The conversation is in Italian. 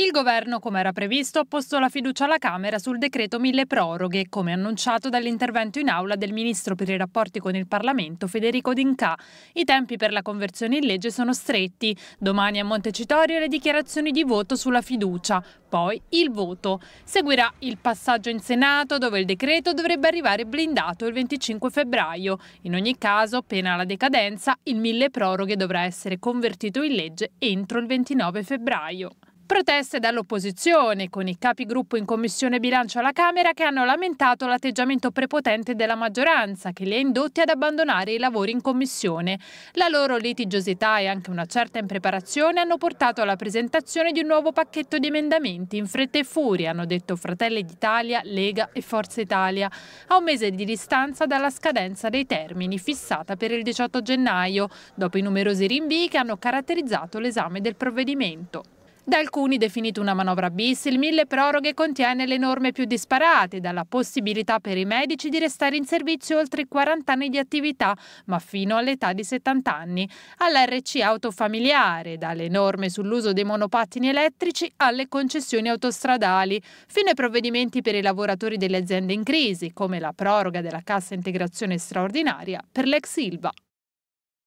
Il governo, come era previsto, ha posto la fiducia alla Camera sul decreto mille proroghe, come annunciato dall'intervento in aula del ministro per i rapporti con il Parlamento Federico D'Inca. I tempi per la conversione in legge sono stretti. Domani a Montecitorio le dichiarazioni di voto sulla fiducia, poi il voto. Seguirà il passaggio in Senato, dove il decreto dovrebbe arrivare blindato il 25 febbraio. In ogni caso, pena la decadenza, il mille proroghe dovrà essere convertito in legge entro il 29 febbraio. Proteste dall'opposizione, con i capigruppo in Commissione Bilancio alla Camera che hanno lamentato l'atteggiamento prepotente della maggioranza che li ha indotti ad abbandonare i lavori in Commissione. La loro litigiosità e anche una certa impreparazione hanno portato alla presentazione di un nuovo pacchetto di emendamenti in fretta e furia, hanno detto Fratelli d'Italia, Lega e Forza Italia, a un mese di distanza dalla scadenza dei termini fissata per il 18 gennaio, dopo i numerosi rinvii che hanno caratterizzato l'esame del provvedimento. Da alcuni definito una manovra bis, il mille proroghe contiene le norme più disparate, dalla possibilità per i medici di restare in servizio oltre 40 anni di attività, ma fino all'età di 70 anni, all'RC autofamiliare, dalle norme sull'uso dei monopattini elettrici alle concessioni autostradali, fino ai provvedimenti per i lavoratori delle aziende in crisi, come la proroga della cassa integrazione straordinaria per l'ex Silva.